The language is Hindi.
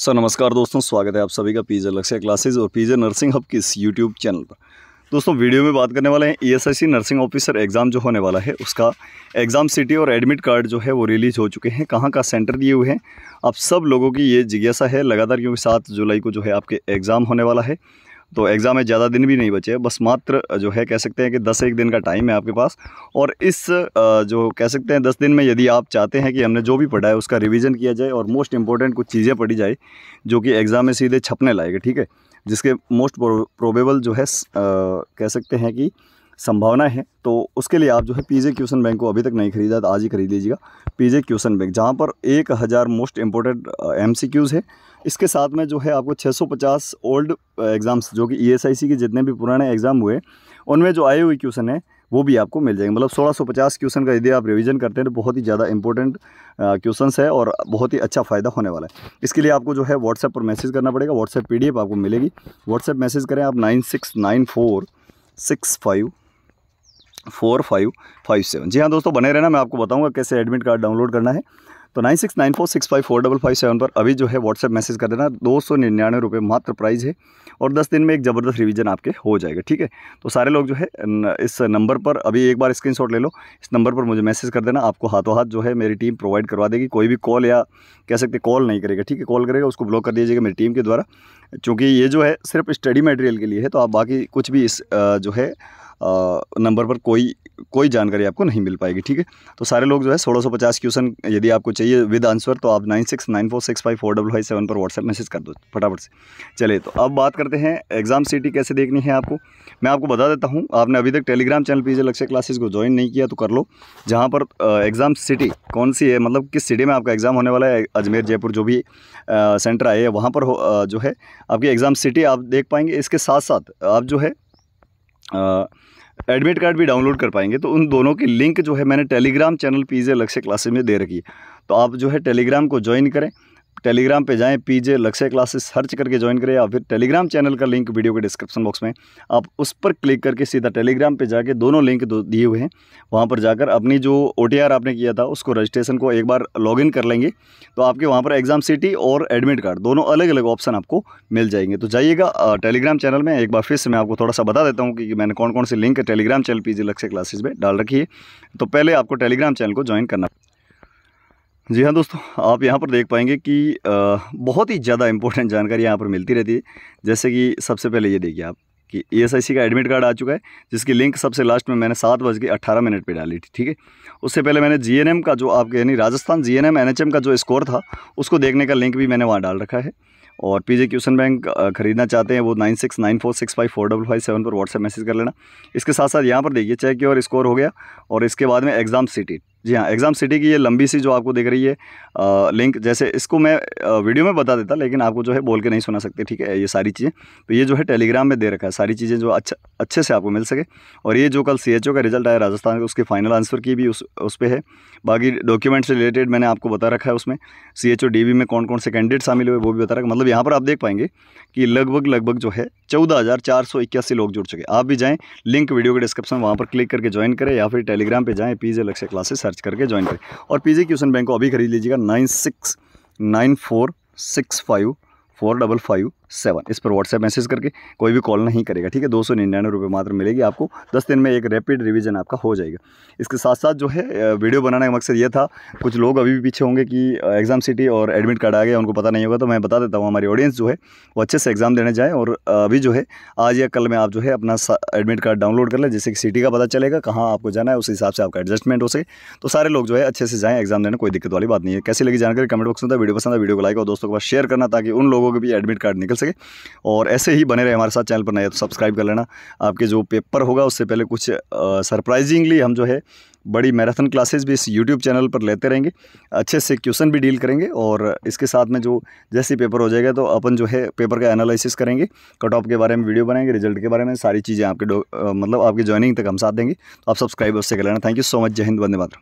सर नमस्कार दोस्तों स्वागत है आप सभी का पीजे लक्ष्य क्लासेस और पीजे नर्सिंग हब के इस यूट्यूब चैनल पर दोस्तों वीडियो में बात करने वाले हैं ईएसआईसी नर्सिंग ऑफिसर एग्ज़ाम जो होने वाला है उसका एग्ज़ाम सिटी और एडमिट कार्ड जो है वो रिलीज़ हो चुके हैं कहाँ का सेंटर दिए हुए हैं आप सब लोगों की ये जिज्ञासा है लगातार क्योंकि सात जुलाई को जो है आपके एग्ज़ाम होने वाला है तो एग्ज़ाम में ज़्यादा दिन भी नहीं बचे बस मात्र जो है कह सकते हैं कि दस एक दिन का टाइम है आपके पास और इस जो कह सकते हैं दस दिन में यदि आप चाहते हैं कि हमने जो भी पढ़ा है उसका रिविज़न किया जाए और मोस्ट इंपॉर्टेंट कुछ चीज़ें पढ़ी जाए जो कि एग्ज़ाम में सीधे छपने लाएगा ठीक है जिसके मोस्ट प्रोबेबल जो है कह सकते हैं कि संभावना है तो उसके लिए आप जो है पीजे क्यूसन बैंक को अभी तक नहीं खरीदा तो आज ही खरीद लीजिएगा पीजे क्यूसन बैंक जहाँ पर एक हज़ार मोस्ट इम्पोर्टेंट एम है इसके साथ में जो है आपको 650 ओल्ड एग्ज़ाम्स जो कि ई e के जितने भी पुराने एग्ज़ाम हुए उनमें जो आए हुए क्यूसन है वो भी आपको मिल जाएंगे मतलब 1650 क्वेश्चन का यदि आप रिवीजन करते हैं तो बहुत ही ज़्यादा इंपॉर्टेंट क्वेश्चन है और बहुत ही अच्छा फ़ायदा होने वाला है इसके लिए आपको जो है व्हाट्सएप पर मैसेज करना पड़ेगा व्हाट्सएप पी आपको मिलेगी व्हाट्सएप मैसेज करें आप nine six nine four six five four five five seven जी हाँ दोस्तों बने रहना मैं आपको बताऊंगा कैसे एडमिट कार्ड डाउनलोड करना है तो nine six nine four six five four double five seven पर अभी जो है व्हाट्सएप मैसेज कर देना दो सौ निन्यानवे रुपये मात्र प्राइस है और दस दिन में एक ज़बरदस्त रिवीजन आपके हो जाएगा ठीक है तो सारे लोग जो है इस नंबर पर अभी एक बार स्क्रीन ले लो इस नंबर पर मुझे मैसेज कर देना आपको हाथों हाथ जो है मेरी टीम प्रोवाइड करवा देगी कोई भी कॉल या कह सकते कॉल नहीं करेगा ठीक है कॉल करेगा उसको ब्लॉक कर दीजिएगा मेरी टीम के द्वारा चूँकि ये जो है सिर्फ स्टडी मटेरियल के लिए है तो आप बाकी कुछ भी इस जो है नंबर पर कोई कोई जानकारी आपको नहीं मिल पाएगी ठीक है तो सारे लोग जो है सोलह सौ पचास क्वेश्चन यदि आपको चाहिए विद आंसर तो आप nine six nine four six five four double five seven पर व्हाट्सएप मैसेज कर दो फटाफट से चलिए तो अब बात करते हैं एग्ज़ाम सिटी कैसे देखनी है आपको मैं आपको बता देता हूँ आपने अभी तक टेलीग्राम चैनल पीजे लक्ष्य क्लासेज को ज्वाइन नहीं किया तो कर लो जहाँ पर एग्ज़ाम सिटी कौन सी है मतलब किस सिटी में आपका एग्ज़ाम होने वाला है अजमेर जयपुर जो भी सेंटर आए वहाँ पर जो है आपकी एग्ज़ाम सिटी आप देख पाएंगे इसके साथ साथ आप जो है एडमिट कार्ड भी डाउनलोड कर पाएंगे तो उन दोनों की लिंक जो है मैंने टेलीग्राम चैनल पीजे लक्ष्य क्लासेस में दे रखी है तो आप जो है टेलीग्राम को ज्वाइन करें टेलीग्राम पे जाएं पीजे लक्ष्य क्लासेस सर्च करके ज्वाइन करें या फिर टेलीग्राम चैनल का लिंक वीडियो के डिस्क्रिप्शन बॉक्स में आप उस पर क्लिक करके सीधा टेलीग्राम पे जाके दोनों लिंक दो दिए हुए हैं वहाँ पर जाकर अपनी जो ओ आपने किया था उसको रजिस्ट्रेशन को एक बार लॉग कर लेंगे तो आपके वहाँ पर एग्जाम सिटी और एडमिट कार्ड दोनों अलग अलग ऑप्शन आपको मिल जाएंगे तो जाइएगा टेलीग्राम चैनल में एक बार फिर से मैं आपको थोड़ा सा बता देता हूँ कि मैंने कौन कौन से link Telegram channel P Lakshya classes में डाल रखी है तो पहले आपको टेलीग्राम चैनल को ज्वाइन करना जी हाँ दोस्तों आप यहाँ पर देख पाएंगे कि बहुत ही ज़्यादा इंपॉर्टेंट जानकारी यहाँ पर मिलती रहती है जैसे कि सबसे पहले ये देखिए आप कि ई का एडमिट कार्ड आ चुका है जिसकी लिंक सबसे लास्ट में मैंने सात बज के अट्ठारह मिनट पे डाली थी ठीक है उससे पहले मैंने जीएनएम का जो आपके यानी राजस्थान जीएनएम एनएचएम का जो स्कोर था उसको देखने का लिंक भी मैंने वहाँ डाल रखा है और पी जे क्यूसन बैंक खरीदना चाहते हैं वो nine six nine four six five four double five seven पर व्हाट्सएप मैसेज कर लेना इसके साथ साथ यहाँ पर देखिए चेक और स्कोर हो गया और इसके बाद में एग्ज़ाम सीटी जी हाँ एग्ज़ाम सिटी की ये लंबी सी जो आपको दिख रही है आ, लिंक जैसे इसको मैं आ, वीडियो में बता देता लेकिन आपको जो है बोल के नहीं सुना सकते ठीक है ये सारी चीज़ें तो ये जो है टेलीग्राम में दे रखा है सारी चीज़ें जो अच्छा अच्छे से आपको मिल सके और ये जो कल सी का रिजल्ट आया राजस्थान का उसके फाइनल आंसर की भी उस उस पर है बाकी डॉक्यूमेंट्स से रिलेटेड मैंने आपको बता रखा है उसमें सी एच में कौन कौन से कैंडिडेट शामिल हुए वो भी बता रखा मतलब यहाँ पर आप देख पाएंगे कि लगभग लगभग जो है चौदह हज़ार चार सौ इक्यासी लोग जुड़ चुके आप भी जाएं लिंक वीडियो के डिस्क्रिप्शन वहाँ पर क्लिक करके ज्वाइन करें या फिर टेलीग्राम पे जाएं पीजे लक्ष्य क्लासेस सर्च करके ज्वाइन करें और पीजे क्यूशन बैंक को अभी खरीद लीजिएगा nine six nine four six five four double five seven इस पर व्हाट्सएप मैसेज करके कोई भी कॉल नहीं करेगा ठीक है दो सौ निन्यानवे रुपये मात्र मिलेगी आपको दस दिन में एक रैपिड रिवीजन आपका हो जाएगा इसके साथ साथ जो है वीडियो बनाने का मकसद ये था कुछ लोग अभी भी पीछे होंगे कि एग्ज़ाम सिटी और एडमिट कार्ड आ गया उनको पता नहीं होगा तो मैं बता देता हूँ हमारी ऑडियंस जो है वो अच्छे से एग्ज़ाम देने जाएँ और अभी जो है आज या कल में आप जो है अपना एडमिट कार्ड डाउनलोड कर लें जिससे कि सिटी का पता चलेगा कहाँ आपको जाना है उस हिसाब से आपका एडजस्टमेंट हो सके तो सारे लोग जो है अच्छे से जाएँ एग्जाम देने कोई दिक्कत वाली बात नहीं है कैसे लगी जानकारी कमेंट बॉक्स में था वीडियो पसंद है वीडियो को लाइक और दोस्तों के पास शेयर करना ताकि उन लोगों के भी एडमिट कार्ड निकल सके और ऐसे ही बने रहे हमारे साथ चैनल पर नए तो सब्सक्राइब कर लेना आपके जो पेपर होगा उससे पहले कुछ सरप्राइजिंगली हम जो है बड़ी मैराथन क्लासेस भी इस यूट्यूब चैनल पर लेते रहेंगे अच्छे से क्वेश्चन भी डील करेंगे और इसके साथ में जो जैसे पेपर हो जाएगा तो अपन जो है पेपर का एनालिसिस करेंगे कट ऑफ के बारे में वीडियो बनाएंगे रिजल्ट के बारे में सारी चीज़ें आपके मतलब आपके ज्वाइनिंग तक हम साथ देंगे तो आप सब्सक्राइब उससे कर लेना थैंक यू सो मच जय हिंद वंदे मातरम